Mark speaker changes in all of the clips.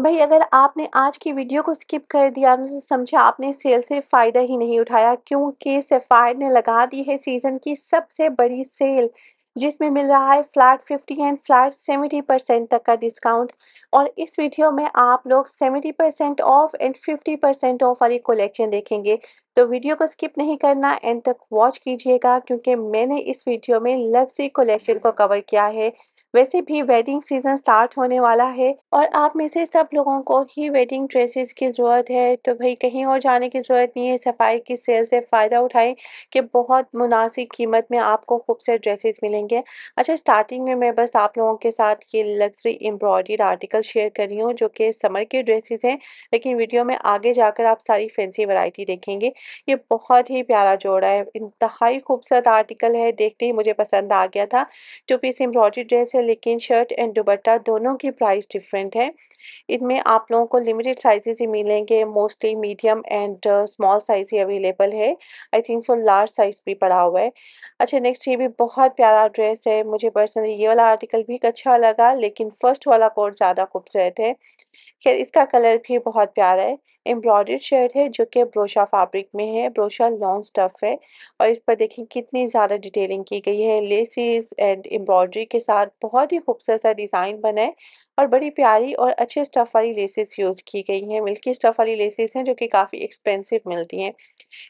Speaker 1: भाई अगर आपने आज की वीडियो को स्किप कर दिया तो समझा आपने सेल से फ़ायदा ही नहीं उठाया क्योंकि सेफायर ने लगा दी है सीज़न की सबसे बड़ी सेल जिसमें मिल रहा है फ्लैट 50 एंड फ्लैट 70 परसेंट तक का डिस्काउंट और इस वीडियो में आप लोग 70 percent off and 50 percent off वाली कलेक्शन देखेंगे तो वीडियो को स्किप नहीं करना एंड तक वॉच कीजिएगा क्योंकि मैंने इस वीडियो में लग्जी कलेक्शन को कवर किया है वैसे भी वेडिंग सीजन स्टार्ट होने वाला है और आप में से सब लोगों को ही वेडिंग ड्रेसेस की ज़रूरत है तो भाई कहीं और जाने की ज़रूरत नहीं है सफाई की सेल से फ़ायदा उठाएं कि बहुत मुनासिब कीमत में आपको खूबसूरत ड्रेसेस मिलेंगे अच्छा स्टार्टिंग में मैं बस आप लोगों के साथ ये लग्जरी एम्ब्रॉयड आर्टिकल शेयर कर रही हूँ जो कि समर के ड्रेसेस हैं लेकिन वीडियो में आगे जाकर आप सारी फैंसी वैरायटी देखेंगे ये बहुत ही प्यारा जोड़ा है इंतहाई खूबसूरत आर्टिकल है देखते ही मुझे पसंद आ गया था टू पीस एम्ब्रॉयड ड्रेस है लेकिन शर्ट एंड दुबट्टा दोनों की प्राइस डिफरेंट है इनमें आप लोगों को लिमिटेड साइजेस ही मिलेंगे mostly medium and small size ही अवेलेबल है I think so large size भी पड़ा हुआ है अच्छा नेक्स्ट ये भी बहुत प्यारा ड्रेस है मुझे पर्सनली ये वाला आर्टिकल भी अच्छा लगा लेकिन फर्स्ट वाला कोड ज़्यादा खूबसूरत है खैर इसका कलर भी बहुत प्यारा है एम्ब्रॉयड शर्ट है जो कि ब्रोशा फैब्रिक में है ब्रोशा लॉन्ग स्टफ है और इस पर देखें कितनी ज़्यादा डिटेलिंग की गई है लेसिस एंड एम्ब्रॉयडरी के साथ बहुत ही खूबसूरत सा डिज़ाइन बना है और बड़ी प्यारी और अच्छे स्टफ़ वाली लेसेस यूज़ की गई हैं मिल्की स्टफ़ वाली लेसेस हैं जो कि काफ़ी एक्सपेंसिव मिलती हैं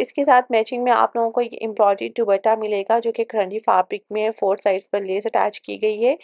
Speaker 1: इसके साथ मैचिंग में आप लोगों को ये एम्ब्रॉयडरी दुबट्टा मिलेगा जो कि खरंडी फैब्रिक में फोर साइड्स पर लेस अटैच की गई है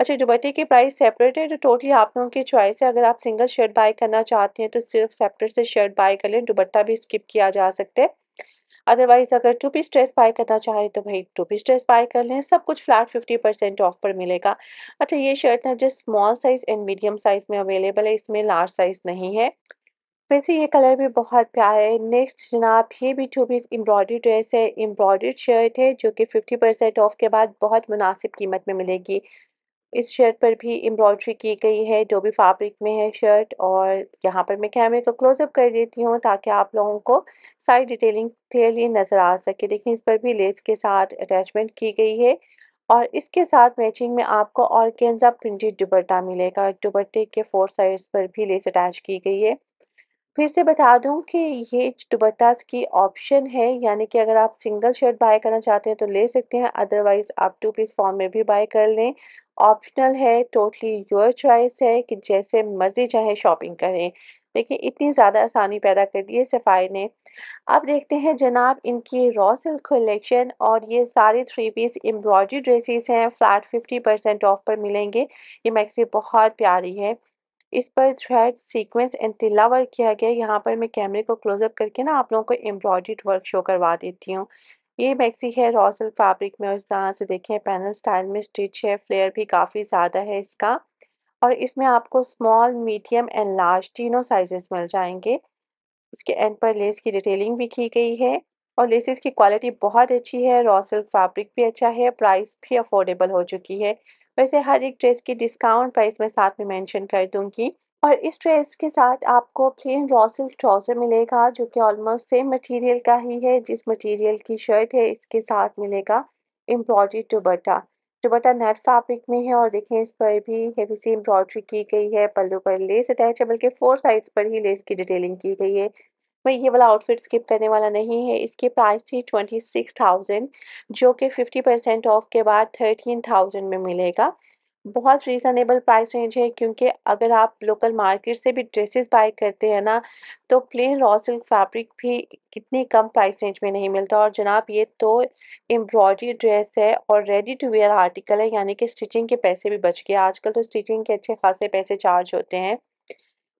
Speaker 1: अच्छा दुबट्टे की प्राइस सेपरेट है तो टोटली आप लोगों की चॉइस है अगर आप सिंगल शर्ट बाई करना चाहते हैं तो सिर्फ सेपरेट से शर्ट बाई कर लें दुबट्टा भी स्किप किया जा सकता है अदरवाइज अगर टू पीस ड्रेस बाय करना चाहे तो भाई टू पीस ड्रेस बाय कर लें सब कुछ फ्लैट फिफ्टी परसेंट ऑफ पर मिलेगा अच्छा ये शर्ट ना just small size and medium size में अवेलेबल है इसमें लार्ज साइज नहीं है वैसे ये कलर भी बहुत प्यारा है नेक्स्ट जनाब ये भी टू पीस एम्ब्रॉयडरी ड्रेस है एम्ब्रॉयडरी शर्ट है जो कि फिफ्टी परसेंट ऑफ के बाद बहुत मुनासिब कीमत में मिलेगी इस शर्ट पर भी एम्ब्रॉयड्री की गई है जो भी फैब्रिक में है शर्ट और यहाँ पर मैं कैमरे को क्लोजअप कर देती हूँ ताकि आप लोगों को सारी डिटेलिंग क्लियरली नज़र आ सके देखिए इस पर भी लेस के साथ अटैचमेंट की गई है और इसके साथ मैचिंग में आपको और केंजा प्रिंटेड दुपट्टा मिलेगा दुपट्टे के फोर साइड्स पर भी लेस अटैच की गई है फिर से बता दूं कि ये दुबट्टा की ऑप्शन है यानी कि अगर आप सिंगल शर्ट बाय करना चाहते हैं तो ले सकते हैं अदरवाइज़ आप टू पीस फॉर्म में भी बाय कर लें ऑप्शनल है टोटली योर चॉइस है कि जैसे मर्जी चाहे शॉपिंग करें देखिए इतनी ज़्यादा आसानी पैदा कर दी है सफ़ाई ने अब देखते हैं जनाब इनकी रॉ सिल्क कलेक्शन और ये सारे थ्री पीस एम्ब्रॉयडरी ड्रेसेस हैं फ्लैट फिफ्टी परसेंट ऑफ पर मिलेंगे ये मैक्सी बहुत प्यारी है इस पर थ्रेड सीक्वेंस एंड तिल्ला वर्क किया गया यहाँ पर मैं कैमरे को क्लोजअप करके ना आप लोगों को एम्ब्रॉयड्रीड वर्क शो करवा देती हूँ ये मैक्सी है रॉसल फैब्रिक में और इस तरह से देखें पैनल स्टाइल में स्टिच है फ्लेयर भी काफ़ी ज़्यादा है इसका और इसमें आपको स्मॉल मीडियम एंड लार्ज तीनों साइजेस मिल जाएंगे इसके एंड पर लेस की डिटेलिंग भी की गई है और लेसिस की क्वालिटी बहुत अच्छी है रॉसल फैब्रिक भी अच्छा है प्राइस भी अफोर्डेबल हो चुकी है वैसे हर एक ड्रेस की डिस्काउंट प्राइस मैं साथ में मैंशन कर दूँगी और इस ड्रेस के साथ आपको प्लेन रॉ सिल्क ट्राउज़र मिलेगा जो कि ऑलमोस्ट सेम मटेरियल का ही है जिस मटेरियल की शर्ट है इसके साथ मिलेगा एम्ब्रॉयडरी दुबट्टा दुबट्टा नेट फैब्रिक में है और देखें इस पर भी हेवी सी एम्ब्रॉयड्री की गई है पल्लू पर लेस अटैच है बल्कि फोर साइड्स पर ही लेस की डिटेलिंग की गई है मैं ये वाला आउटफिट स्किप करने वाला नहीं है इसकी प्राइस थी ट्वेंटी सिक्स थाउजेंड जो कि फिफ्टी परसेंट ऑफ के बाद थर्टीन थाउजेंड में मिलेगा बहुत रीज़नेबल प्राइस रेंज है क्योंकि अगर आप लोकल मार्केट से भी ड्रेसेस बाय करते हैं ना तो प्लेन रॉ सिल्क फैब्रिक भी कितनी कम प्राइस रेंज में नहीं मिलता और जनाब ये तो एम्ब्रॉयडरी ड्रेस है और रेडी टू वेयर आर्टिकल है यानी कि स्टिचिंग के पैसे भी बच गए आजकल तो स्टिचिंग के अच्छे खासे पैसे चार्ज होते हैं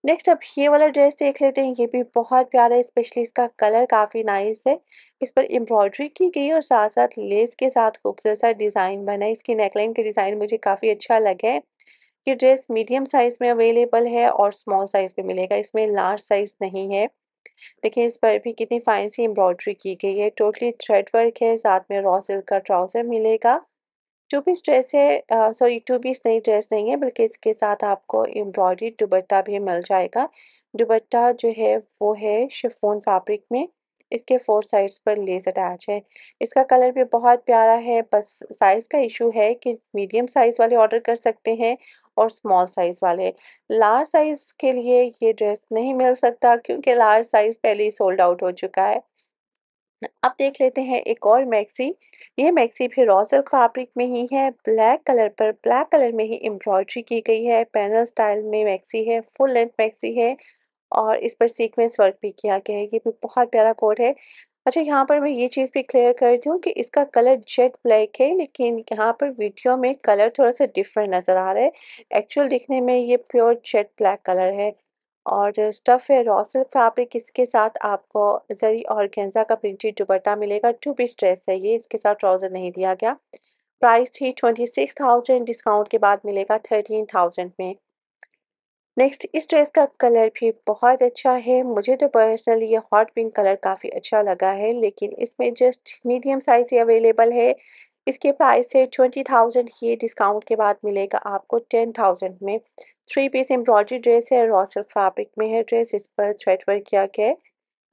Speaker 1: नेक्स्ट अब ये वाला ड्रेस देख लेते हैं ये भी बहुत प्यारा है स्पेशली इसका कलर काफ़ी नाइस है इस पर एम्ब्रॉयडरी की गई और साथ साथ लेस के साथ खूबसूरत सा डिज़ाइन बना है इसकी नेकलाइन के डिज़ाइन मुझे काफ़ी अच्छा लगा है ये ड्रेस मीडियम साइज़ में अवेलेबल है और स्मॉल साइज़ में मिलेगा इसमें लार्ज साइज़ नहीं है देखिए इस पर भी कितनी फाइन सी एम्ब्रॉयडरी की गई है टोटली थ्रेड वर्क है साथ में रॉ सिल्क का ट्राउज़र मिलेगा टू पीस ड्रेस है सॉरी टू पीस नहीं ड्रेस नहीं है बल्कि इसके साथ आपको एम्ब्रॉयडरी दुबट्टा भी मिल जाएगा दुबट्टा जो है वो है शिफोन फैब्रिक में इसके फोर साइड्स पर लेस अटैच है इसका कलर भी बहुत प्यारा है बस साइज़ का इशू है कि मीडियम साइज़ वाले ऑर्डर कर सकते हैं और स्मॉल साइज़ वाले लार्ज साइज़ के लिए ये ड्रेस नहीं मिल सकता क्योंकि लार्ज साइज़ पहले ही सोल्ड आउट हो चुका है अब देख लेते हैं एक और मैक्सी ये मैक्सी भी रॉ फैब्रिक में ही है ब्लैक कलर पर ब्लैक कलर में ही एम्ब्रॉयडरी की गई है पैनल स्टाइल में मैक्सी है फुल लेंथ मैक्सी है और इस पर सीक्वेंस वर्क भी किया गया है ये भी बहुत प्यारा कोड है अच्छा यहाँ पर मैं ये चीज़ भी क्लियर कर दूँ कि इसका कलर जेट ब्लैक है लेकिन यहाँ पर वीडियो में कलर थोड़ा सा डिफरेंट नज़र आ रहा है एक्चुअल दिखने में ये प्योर जेट ब्लैक कलर है और स्टफ़ है रॉसल फैब्रिक इसके साथ आपको जरी और गेंजा का प्रिंटेड दुपट्टा मिलेगा टू पीस ड्रेस है ये इसके साथ ट्राउज़र नहीं दिया गया प्राइस थी ट्वेंटी सिक्स थाउजेंड डिस्काउंट के बाद मिलेगा थर्टीन थाउजेंड में नेक्स्ट इस ड्रेस का कलर भी बहुत अच्छा है मुझे तो पर्सनली ये हॉट पिंक कलर काफ़ी अच्छा लगा है लेकिन इसमें जस्ट मीडियम साइज़ ही अवेलेबल है इसके प्राइस है ट्वेंटी थाउजेंड ये डिस्काउंट के बाद मिलेगा आपको टेन थाउजेंड में थ्री पीस एम्ब्रॉयडरी ड्रेस है रॉ सिल्क फैब्रिक में है ड्रेस इस पर थ्रेड वर्क किया गया है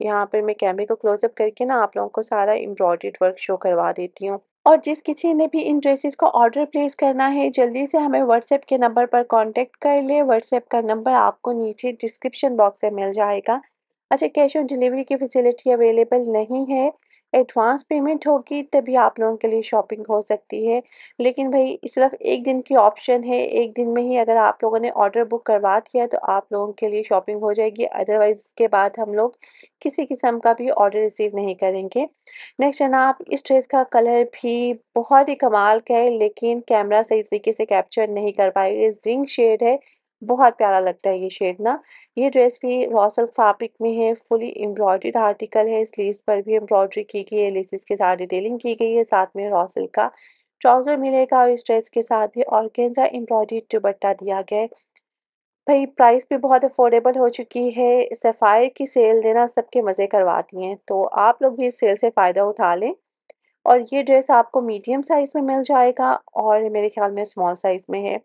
Speaker 1: यहाँ पर मैं कैमरे को क्लोजअप करके ना आप लोगों को सारा एम्ब्रॉयड्रीड वर्क शो करवा देती हूँ और जिस किसी ने भी इन ड्रेसेस को ऑर्डर प्लेस करना है जल्दी से हमें व्हाट्सएप के नंबर पर कांटेक्ट कर ले व्हाट्सएप का नंबर आपको नीचे डिस्क्रिप्शन बॉक्स में मिल जाएगा अच्छा कैश ऑन डिलीवरी की फैसिलिटी अवेलेबल नहीं है एडवांस पेमेंट होगी तभी आप लोगों के लिए शॉपिंग हो सकती है लेकिन भाई सिर्फ एक दिन की ऑप्शन है एक दिन में ही अगर आप लोगों ने ऑर्डर बुक करवा दिया है तो आप लोगों के लिए शॉपिंग हो जाएगी अदरवाइज उसके बाद हम लोग किसी किस्म का भी ऑर्डर रिसीव नहीं करेंगे नेक्स्ट जनाब इस ड्रेस का कलर भी बहुत ही कमाल का है लेकिन कैमरा सही तरीके से कैप्चर नहीं कर पाएगा जिंक शेड है बहुत प्यारा लगता है ये शेड ना ये ड्रेस भी रॉसल फापिक फैब्रिक में है फुली एम्ब्रॉयड आर्टिकल है स्लीव्स पर भी एम्ब्रॉयडरी की गई है लेसिस के साथ डिटेलिंग की गई है साथ में रॉसल का ट्राउज़र मिलेगा और इस ड्रेस के साथ भी और कैंसा एम्ब्रॉयडरी दुपट्टा दिया गया है भाई प्राइस भी बहुत अफोर्डेबल हो चुकी है सफ़ायर की सेल देना सबके मज़े करवाती हैं तो आप लोग भी इस सेल से फ़ायदा उठा लें और ये ड्रेस आपको मीडियम साइज़ में मिल जाएगा और मेरे ख्याल में स्मॉल साइज़ में है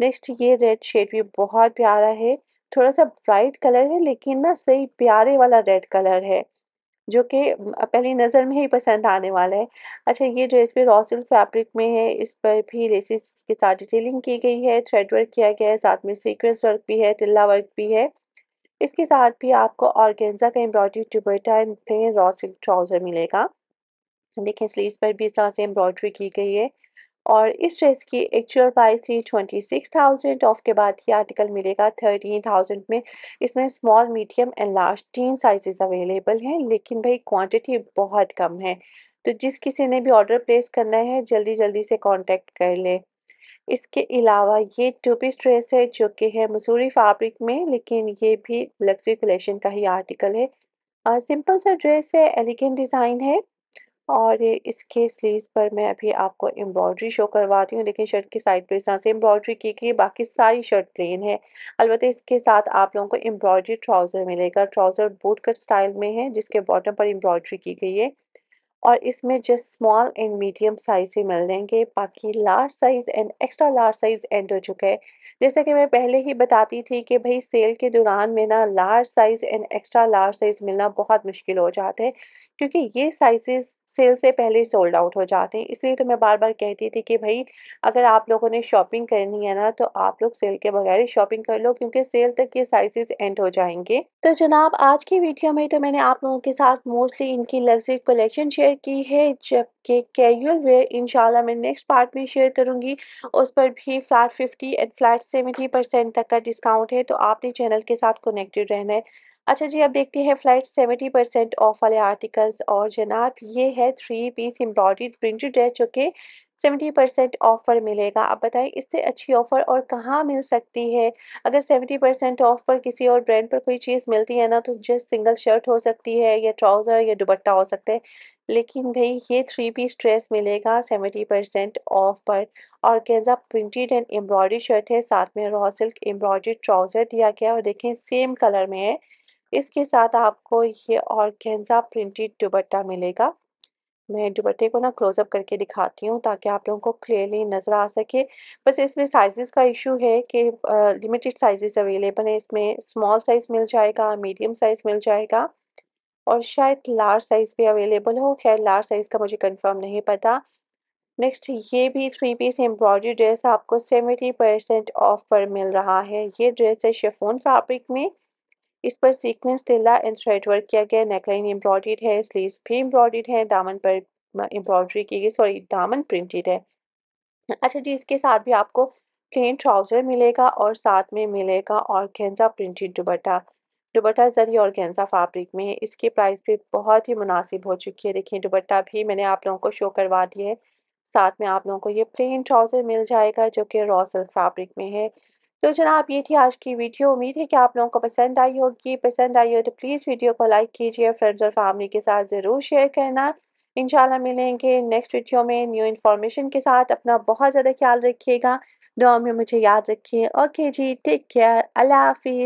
Speaker 1: नेक्स्ट ये रेड शेड भी बहुत प्यारा है थोड़ा सा ब्राइट कलर है लेकिन ना सही प्यारे वाला रेड कलर है जो कि पहली नज़र में ही पसंद आने वाला है अच्छा ये ड्रेस भी रॉसिल फैब्रिक में है इस पर भी लेसिस के साथ डिटेलिंग की गई है थ्रेड वर्क किया गया है साथ में सीक्वेंस वर्क भी है टिल्ला वर्क भी है इसके साथ भी आपको ऑर्गेंजा का एम्ब्रॉयडरी टुबर्टा एंड प्लेन रॉसिल ट्राउज़र मिलेगा देखिए स्लीव पर भी इस तरह से एम्ब्रॉयडरी की गई है और इस ड्रेस की एक्चुअल प्राइस थी ट्वेंटी सिक्स थाउजेंड ऑफ के बाद ये आर्टिकल मिलेगा थर्टीन थाउजेंड में इसमें स्मॉल मीडियम एंड लार्ज तीन साइजेस अवेलेबल हैं लेकिन भाई क्वांटिटी बहुत कम है तो जिस किसी ने भी ऑर्डर प्लेस करना है जल्दी जल्दी से कांटेक्ट कर ले इसके अलावा ये टू पीस ड्रेस है जो कि है मसूरी फैब्रिक में लेकिन ये भी लग्जरी कलेक्शन का ही आर्टिकल है सिंपल सा ड्रेस है एलिगेंट डिज़ाइन है और इसके स्लीव्स पर मैं अभी आपको एम्ब्रॉयड्री शो करवाती हूँ लेकिन शर्ट की साइड पर इस तरह से एम्ब्रॉयड्री की गई बाकी सारी शर्ट प्लेन है अलबत्त इसके साथ आप लोगों को एम्ब्रॉयड्री ट्राउज़र मिलेगा ट्राउज़र बूट कट स्टाइल में है जिसके बॉटम पर एम्ब्रॉयड्री की गई है और इसमें just small and medium size ही मिल जाएंगे बाकी large size and extra large size and हो चुका है जैसे कि मैं पहले ही बताती थी कि भाई सेल के दौरान में ना large size and extra large size मिलना बहुत मुश्किल हो जाता है क्योंकि ये साइजेस सेल से पहले सोल्ड आउट हो जाते हैं इसलिए तो मैं बार बार कहती थी कि भाई अगर आप लोगों ने शॉपिंग करनी है ना तो आप लोग सेल के बगैर ही शॉपिंग कर लो क्योंकि सेल तक ये साइजेस एंड हो जाएंगे तो जनाब आज की वीडियो में तो मैंने आप लोगों के साथ मोस्टली इनकी लग्जरी कलेक्शन शेयर की है जबकि कैजुअल वेयर इनशाला मैं नेक्स्ट पार्ट में शेयर करूंगी उस पर भी flat fifty and flat seventy percent तक का डिस्काउंट है तो आपने चैनल के साथ कनेक्टेड रहना है अच्छा जी अब देखते हैं फ्लैट सेवेंटी परसेंट ऑफ वाले आर्टिकल्स और जनाब ये है थ्री पीस एम्ब्रॉयड प्रिंटेड है जो कि सेवेंटी परसेंट ऑफ़र मिलेगा आप बताएं इससे अच्छी ऑफ़र और कहाँ मिल सकती है अगर सेवेंटी परसेंट ऑफ पर किसी और ब्रांड पर कोई चीज़ मिलती है ना तो जस्ट सिंगल शर्ट हो सकती है या ट्राउज़र या दुपट्टा हो सकता है लेकिन भाई ये थ्री पीस ड्रेस मिलेगा सेवेंटी परसेंट ऑफ पर और कैजा प्रिंटेड एंड एम्ब्रॉयड्री शर्ट है साथ में रॉ सिल्क एम्ब्रॉयड्री ट्राउज़र दिया गया और देखें सेम कलर में है इसके साथ आपको ये ऑर्गेन्जा प्रिंटेड दुपट्टा मिलेगा मैं दुपट्टे को ना क्लोजअप करके दिखाती हूँ ताकि आप लोगों को क्लियरली नज़र आ सके बस इसमें साइजेस का इशू है कि लिमिटेड साइजेस अवेलेबल हैं इसमें स्मॉल साइज़ मिल जाएगा मीडियम साइज़ मिल जाएगा और शायद लार्ज साइज़ भी अवेलेबल हो खैर लार्ज साइज़ का मुझे कंफर्म नहीं पता नेक्स्ट ये भी थ्री पीस एम्ब्रॉयडरी ड्रेस आपको सेवेंटी परसेंट ऑफ पर मिल रहा है ये ड्रेस है शेफोन फैब्रिक में इस पर सीक्वेंस तिल्ला एंड थ्रेड वर्क किया गया नेकलाइन एम्ब्रॉयड है स्लीव्स भी एम्ब्रॉयड है दामन पर एम्ब्रॉयडरी की गई सॉरी दामन प्रिंटेड है अच्छा जी इसके साथ भी आपको प्लेन ट्राउज़र मिलेगा और साथ में मिलेगा और गेंजा प्रिंटेड दुबट्टा दुबट्टा जरिए और गेंजा फैब्रिक में है इसकी प्राइस भी बहुत ही मुनासिब हो चुकी है देखिए दुबट्टा भी मैंने आप लोगों को शो करवा दिया है साथ में आप लोगों को ये प्लेन ट्राउज़र मिल जाएगा जो कि रॉसल फैब्रिक में है तो जनाब ये थी आज की वीडियो उम्मीद है कि आप लोगों को पसंद आई होगी पसंद आई हो तो प्लीज़ वीडियो को लाइक कीजिए फ्रेंड्स और फैमिली के साथ ज़रूर शेयर करना इंशाल्लाह मिलेंगे नेक्स्ट वीडियो में न्यू इन्फॉर्मेशन के साथ अपना बहुत ज़्यादा ख्याल रखिएगा दुआ में मुझे याद रखिए ओके जी टेक केयर अल्लाह हाफिज़